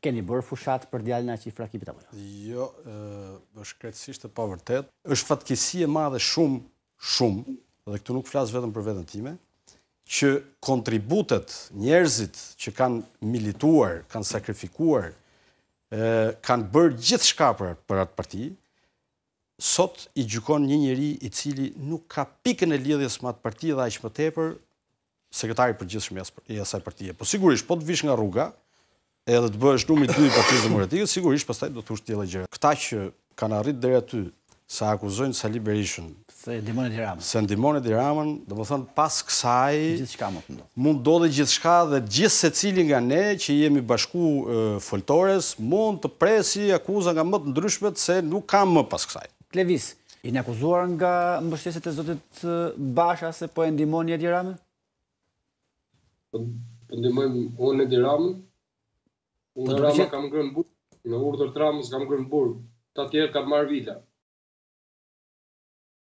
Keni bërë fushat për djallë në qifra kipit apo jo? Jo, është krejtësisht e pa vërtet. është fatkesi e madhe shumë, shumë, dhe këtu nuk flasë vetëm për vetën time, që kontributet njerëzit që kanë milituar, kanë sakrifikuar, kanë bërë gjithë shkapër për atë parti, sot i gjukon një njeri i cili nuk ka pikën e lidhjes më atë parti dhe aqë më tepër sekretari për gjithë shumë i asaj partije. Po sigurisht, po të vish nga rruga, edhe të bësh numri 2 i Partisë Demokratike, sigurisht pastaj do të thosh tjera gjëra. Kta që kanë arrit deri aty sa akuzojnë sa liberishën, se ndihmonin Tiranën. Se ndihmonin Tiranën, domethënë pas kësaj gjithçka mund të ndodhë. Mund ndodhë gjithçka dhe gjithë secili nga ne që jemi bashku e, foltores mund të presi akuza nga më të ndryshmet se nuk kam më pas kësaj. Klevis, jeni akuzuar nga mbështesët e zotit Basha se po e ndihmoni Tiranën? Po, po ndihmojmë unë Tiranën, Po do kam ngrënë burë, Në të tramës kam ngrënë burë, Ta tjerë kam marr vila.